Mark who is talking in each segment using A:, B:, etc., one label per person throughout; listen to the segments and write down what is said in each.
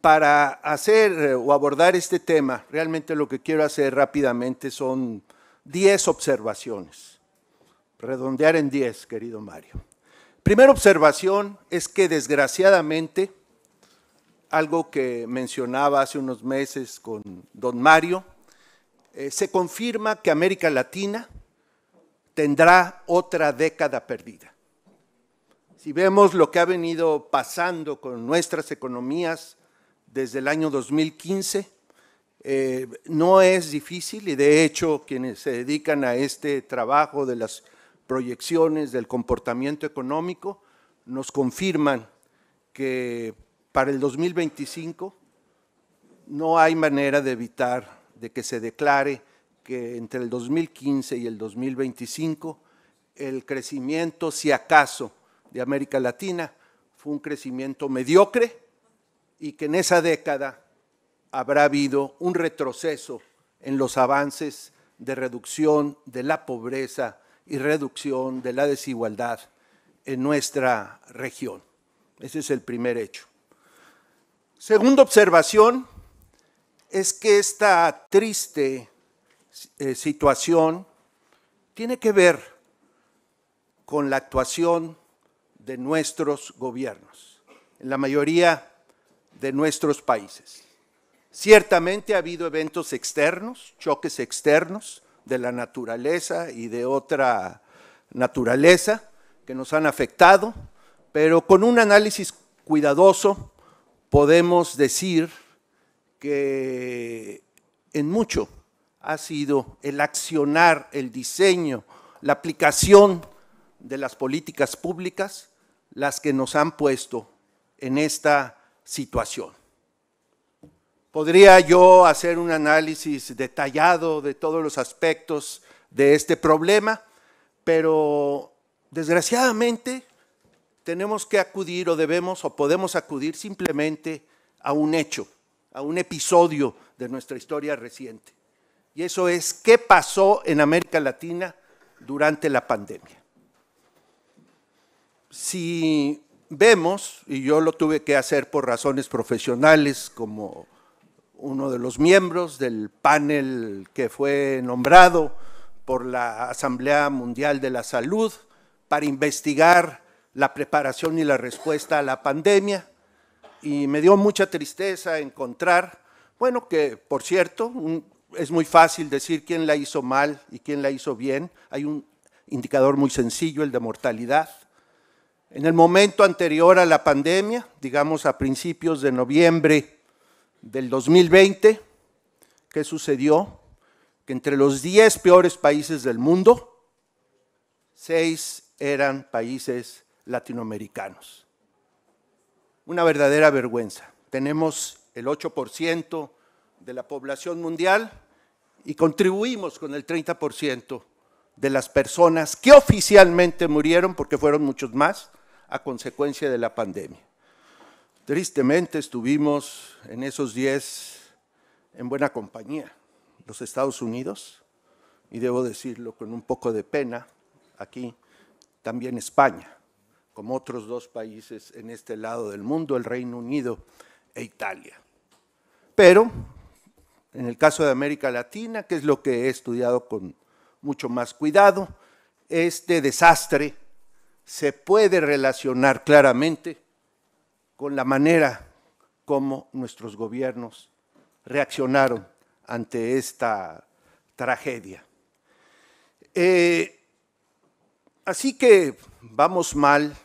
A: para hacer eh, o abordar este tema, realmente lo que quiero hacer rápidamente son 10 observaciones. Redondear en 10, querido Mario. Primera observación es que desgraciadamente, algo que mencionaba hace unos meses con don Mario, eh, se confirma que América Latina tendrá otra década perdida. Si vemos lo que ha venido pasando con nuestras economías, desde el año 2015. Eh, no es difícil y de hecho quienes se dedican a este trabajo de las proyecciones del comportamiento económico nos confirman que para el 2025 no hay manera de evitar de que se declare que entre el 2015 y el 2025 el crecimiento, si acaso, de América Latina fue un crecimiento mediocre, y que en esa década habrá habido un retroceso en los avances de reducción de la pobreza y reducción de la desigualdad en nuestra región. Ese es el primer hecho. Segunda observación es que esta triste eh, situación tiene que ver con la actuación de nuestros gobiernos. En la mayoría de nuestros países. Ciertamente ha habido eventos externos, choques externos de la naturaleza y de otra naturaleza que nos han afectado, pero con un análisis cuidadoso podemos decir que en mucho ha sido el accionar, el diseño, la aplicación de las políticas públicas las que nos han puesto en esta situación. Podría yo hacer un análisis detallado de todos los aspectos de este problema, pero desgraciadamente tenemos que acudir o debemos o podemos acudir simplemente a un hecho, a un episodio de nuestra historia reciente. Y eso es qué pasó en América Latina durante la pandemia. Si vemos, y yo lo tuve que hacer por razones profesionales como uno de los miembros del panel que fue nombrado por la Asamblea Mundial de la Salud para investigar la preparación y la respuesta a la pandemia, y me dio mucha tristeza encontrar, bueno, que por cierto, es muy fácil decir quién la hizo mal y quién la hizo bien, hay un indicador muy sencillo, el de mortalidad, en el momento anterior a la pandemia, digamos a principios de noviembre del 2020, ¿qué sucedió? Que entre los 10 peores países del mundo, 6 eran países latinoamericanos. Una verdadera vergüenza. Tenemos el 8% de la población mundial y contribuimos con el 30% de las personas que oficialmente murieron, porque fueron muchos más, a consecuencia de la pandemia. Tristemente estuvimos en esos 10 en buena compañía, los Estados Unidos, y debo decirlo con un poco de pena, aquí también España, como otros dos países en este lado del mundo, el Reino Unido e Italia. Pero en el caso de América Latina, que es lo que he estudiado con mucho más cuidado, este desastre se puede relacionar claramente con la manera como nuestros gobiernos reaccionaron ante esta tragedia. Eh, así que vamos mal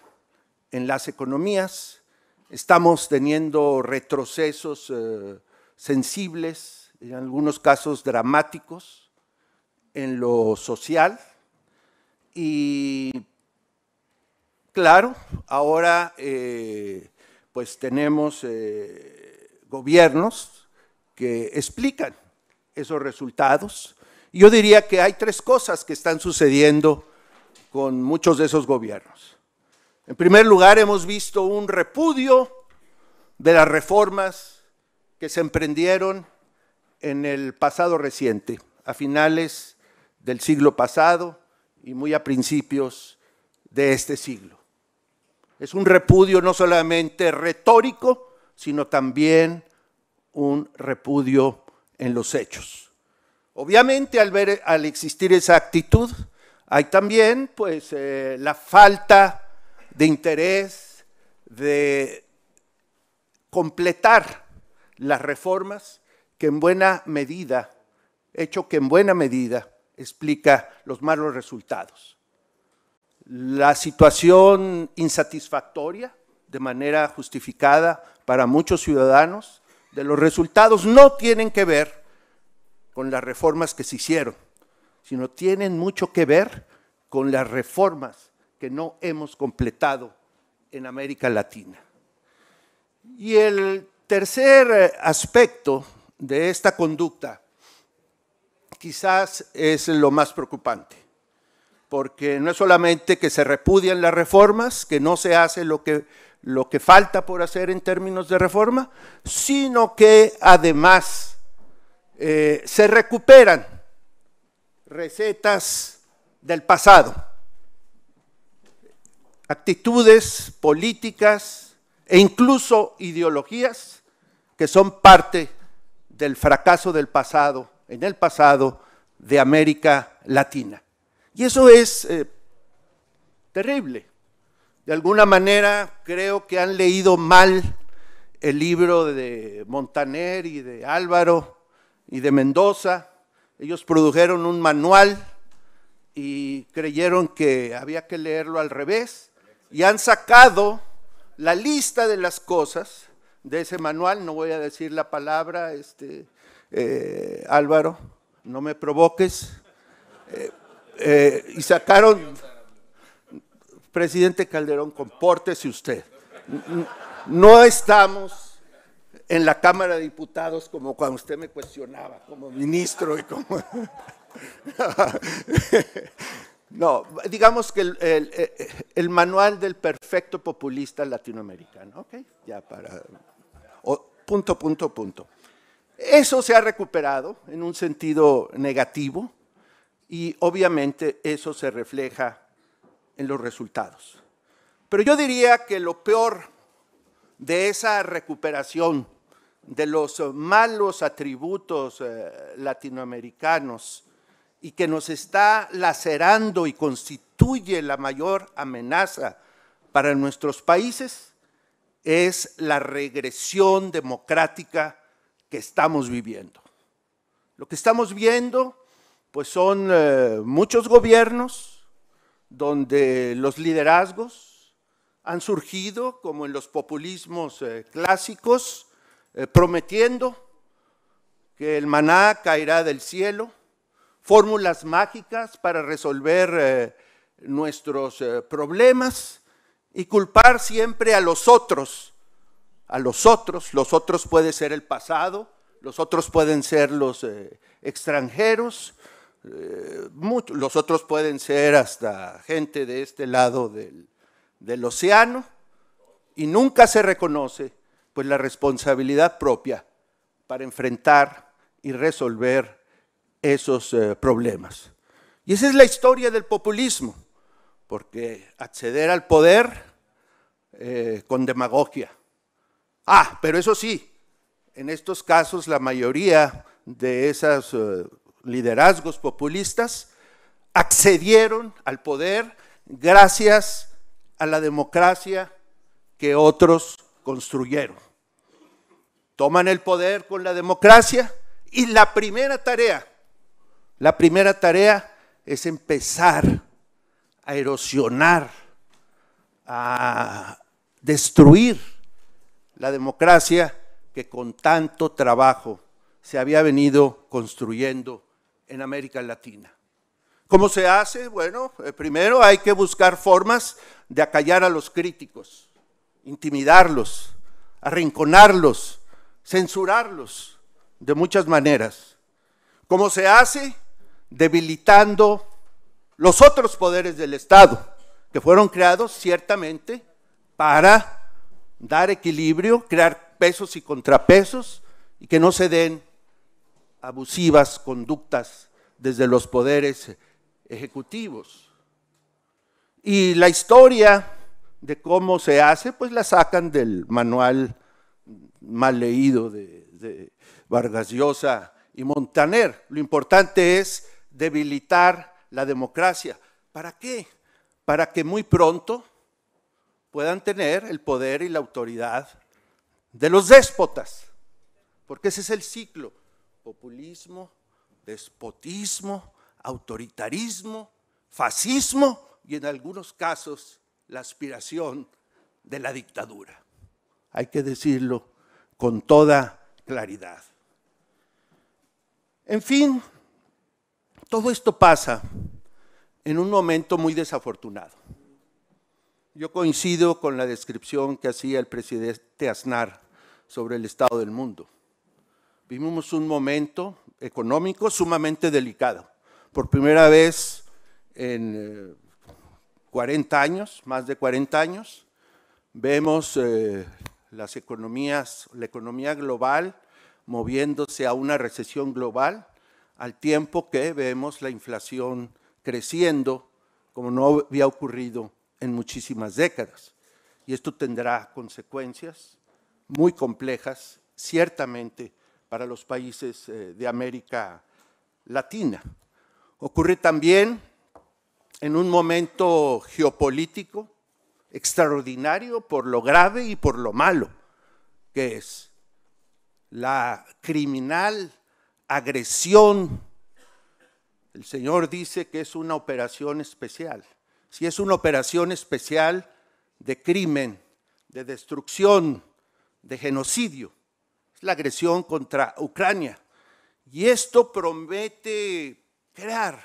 A: en las economías, estamos teniendo retrocesos eh, sensibles, en algunos casos dramáticos, en lo social y Claro, ahora eh, pues tenemos eh, gobiernos que explican esos resultados. Yo diría que hay tres cosas que están sucediendo con muchos de esos gobiernos. En primer lugar, hemos visto un repudio de las reformas que se emprendieron en el pasado reciente, a finales del siglo pasado y muy a principios de este siglo. Es un repudio no solamente retórico, sino también un repudio en los hechos. Obviamente al, ver, al existir esa actitud, hay también pues, eh, la falta de interés de completar las reformas que en buena medida, hecho que en buena medida explica los malos resultados la situación insatisfactoria de manera justificada para muchos ciudadanos de los resultados no tienen que ver con las reformas que se hicieron, sino tienen mucho que ver con las reformas que no hemos completado en América Latina. Y el tercer eh, aspecto de esta conducta quizás es lo más preocupante porque no es solamente que se repudian las reformas, que no se hace lo que, lo que falta por hacer en términos de reforma, sino que además eh, se recuperan recetas del pasado, actitudes políticas e incluso ideologías que son parte del fracaso del pasado, en el pasado de América Latina. Y eso es eh, terrible. De alguna manera creo que han leído mal el libro de Montaner y de Álvaro y de Mendoza. Ellos produjeron un manual y creyeron que había que leerlo al revés y han sacado la lista de las cosas de ese manual. No voy a decir la palabra, este, eh, Álvaro, no me provoques. Eh, eh, y sacaron, presidente Calderón, compórtese usted. No estamos en la Cámara de Diputados como cuando usted me cuestionaba como ministro y como... No, digamos que eh, el, manual del perfecto populista latinoamericano, ¿ok? Ya para... punto, punto, punto. Eso se ha recuperado en un sentido negativo, y obviamente eso se refleja en los resultados. Pero yo diría que lo peor de esa recuperación de los malos atributos eh, latinoamericanos y que nos está lacerando y constituye la mayor amenaza para nuestros países es la regresión democrática que estamos viviendo. Lo que estamos viendo pues son eh, muchos gobiernos donde los liderazgos han surgido como en los populismos eh, clásicos, eh, prometiendo que el maná caerá del cielo, fórmulas mágicas para resolver nuestros problemas y culpar siempre a los otros, a los otros, los otros puede ser el pasado, los otros pueden ser los extranjeros, eh, los otros pueden ser hasta gente de este lado del, océano y nunca se reconoce pues la responsabilidad propia para enfrentar y resolver esos eh, problemas. Y esa es la historia del populismo, porque acceder al poder eh, con demagogia. Ah, pero eso sí, en estos casos la mayoría de esas liderazgos populistas accedieron al poder gracias a la democracia que otros construyeron. Toman el poder con la democracia y la primera tarea, la primera tarea es empezar a erosionar, a destruir la democracia que con tanto trabajo se había venido construyendo en América Latina. ¿Cómo se hace? Bueno, eh, primero hay que buscar formas de acallar a los críticos, intimidarlos, arrinconarlos, censurarlos de muchas maneras. ¿Cómo se hace? Debilitando los otros poderes del Estado, que fueron creados ciertamente para dar equilibrio, crear pesos y contrapesos y que no se den abusivas conductas desde los poderes ejecutivos. Y la historia de cómo se hace, pues la sacan del manual mal leído de, Vargas Llosa y Montaner. Lo importante es debilitar la democracia. ¿Para qué? Para que muy pronto puedan tener el poder y la autoridad de los déspotas, porque ese es el ciclo populismo, despotismo, autoritarismo, fascismo y en algunos casos la aspiración de la dictadura. Hay que decirlo con toda claridad. En fin, todo esto pasa en un momento muy desafortunado. Yo coincido con la descripción que hacía el presidente Aznar sobre el estado del mundo. Vivimos un momento económico sumamente delicado. Por primera vez en 40 eh, años, más de 40 años, vemos eh, las economías, la economía global moviéndose a una recesión global, al tiempo que vemos la inflación creciendo como no había ocurrido en muchísimas décadas. Y esto tendrá consecuencias muy complejas, ciertamente, para los países eh, de América Latina. Ocurre también en un momento geopolítico extraordinario por lo grave y por lo malo que es la criminal agresión. El Señor dice que es una operación especial. Si es una operación especial de crimen, de destrucción, de genocidio, la agresión contra Ucrania. Y esto promete crear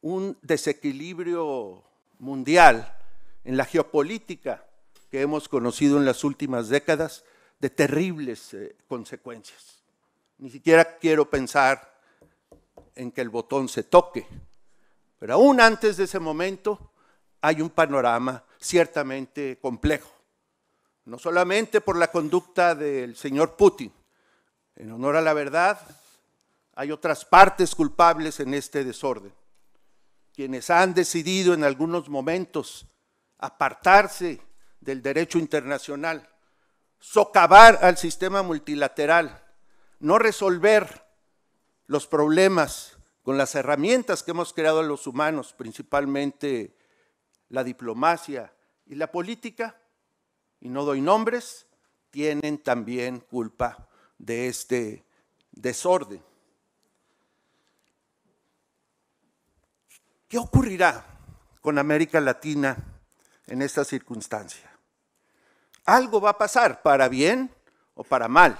A: un desequilibrio mundial en la geopolítica que hemos conocido en las últimas décadas de terribles eh, consecuencias. Ni siquiera quiero pensar en que el botón se toque, pero aún antes de ese momento hay un panorama ciertamente complejo no solamente por la conducta del señor Putin. En honor a la verdad, hay otras partes culpables en este desorden, quienes han decidido en algunos momentos apartarse del derecho internacional, socavar al sistema multilateral, no resolver los problemas con las herramientas que hemos creado los humanos, principalmente la diplomacia y la política, y no doy nombres, tienen también culpa de este desorden. ¿Qué ocurrirá con América Latina en esta circunstancia? Algo va a pasar, para bien o para mal.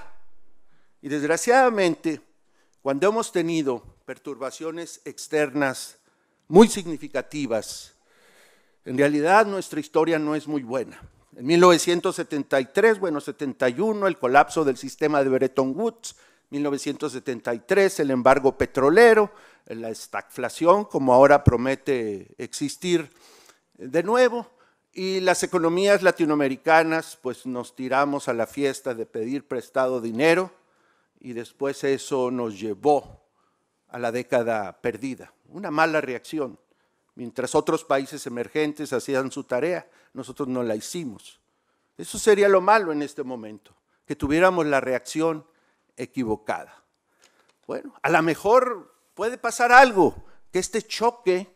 A: Y desgraciadamente, cuando hemos tenido perturbaciones externas muy significativas, en realidad nuestra historia no es muy buena. En 1973, bueno, 71, el colapso del sistema de Bretton Woods, 1973, el embargo petrolero, la estagflación, como ahora promete existir de nuevo, y las economías latinoamericanas, pues nos tiramos a la fiesta de pedir prestado dinero y después eso nos llevó a la década perdida, una mala reacción mientras otros países emergentes hacían su tarea, nosotros no la hicimos. Eso sería lo malo en este momento, que tuviéramos la reacción equivocada. Bueno, a lo mejor puede pasar algo, que este choque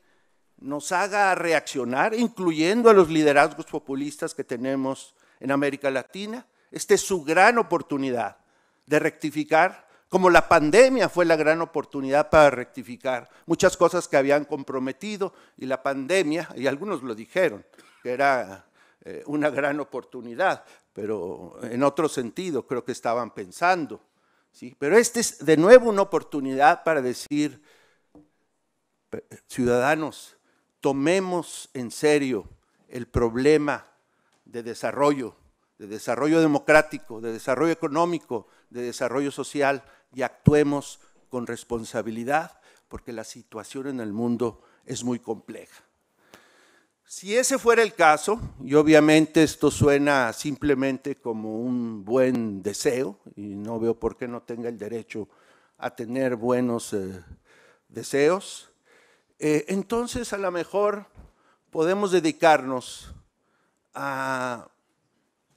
A: nos haga reaccionar, incluyendo a los liderazgos populistas que tenemos en América Latina. Esta es su gran oportunidad de rectificar como la pandemia fue la gran oportunidad para rectificar muchas cosas que habían comprometido y la pandemia, y algunos lo dijeron, que era eh, una gran oportunidad, pero en otro sentido creo que estaban pensando. ¿sí? Pero esta es de nuevo una oportunidad para decir, ciudadanos, tomemos en serio el problema de desarrollo de desarrollo democrático, de desarrollo económico, de desarrollo social y actuemos con responsabilidad porque la situación en el mundo es muy compleja. Si ese fuera el caso, y obviamente esto suena simplemente como un buen deseo, y no veo por qué no tenga el derecho a tener buenos eh, deseos, eh, entonces a lo mejor podemos dedicarnos a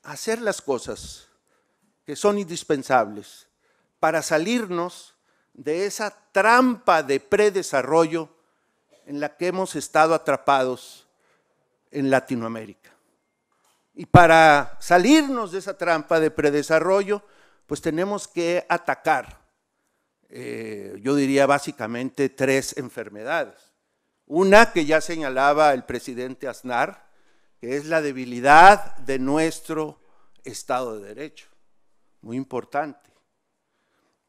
A: hacer las cosas que son indispensables para salirnos de esa trampa de predesarrollo en la que hemos estado atrapados en Latinoamérica. Y para salirnos de esa trampa de predesarrollo, pues tenemos que atacar, eh, yo diría básicamente, tres enfermedades. Una que ya señalaba el presidente Aznar, es la debilidad de nuestro Estado de Derecho. Muy importante.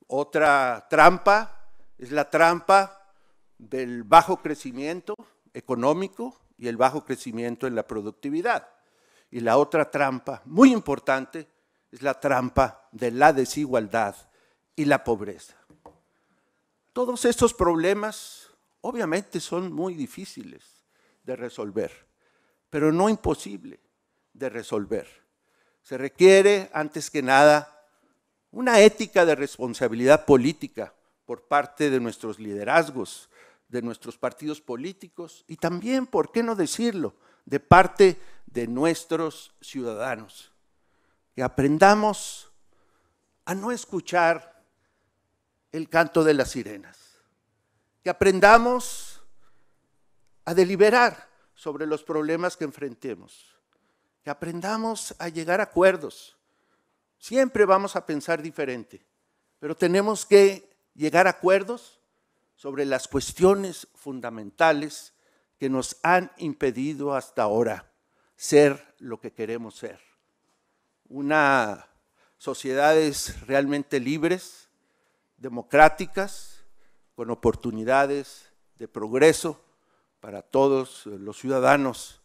A: Otra trampa es la trampa del bajo crecimiento económico y el bajo crecimiento en la productividad. Y la otra trampa, muy importante, es la trampa de la desigualdad y la pobreza. Todos estos problemas obviamente son muy difíciles de resolver pero no imposible de resolver. Se requiere, antes que nada, una ética de responsabilidad política por parte de nuestros liderazgos, de nuestros partidos políticos y también, ¿por qué no decirlo?, de parte de nuestros ciudadanos. Que aprendamos a no escuchar el canto de las sirenas. Que aprendamos a deliberar sobre los problemas que enfrentemos. Que aprendamos a llegar a acuerdos. Siempre vamos a pensar diferente, pero tenemos que llegar a acuerdos sobre las cuestiones fundamentales que nos han impedido hasta ahora ser lo que queremos ser. Una sociedades realmente libres, democráticas, con oportunidades de progreso para todos los ciudadanos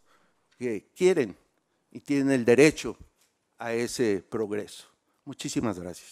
A: que quieren y tienen el derecho a ese progreso. Muchísimas gracias.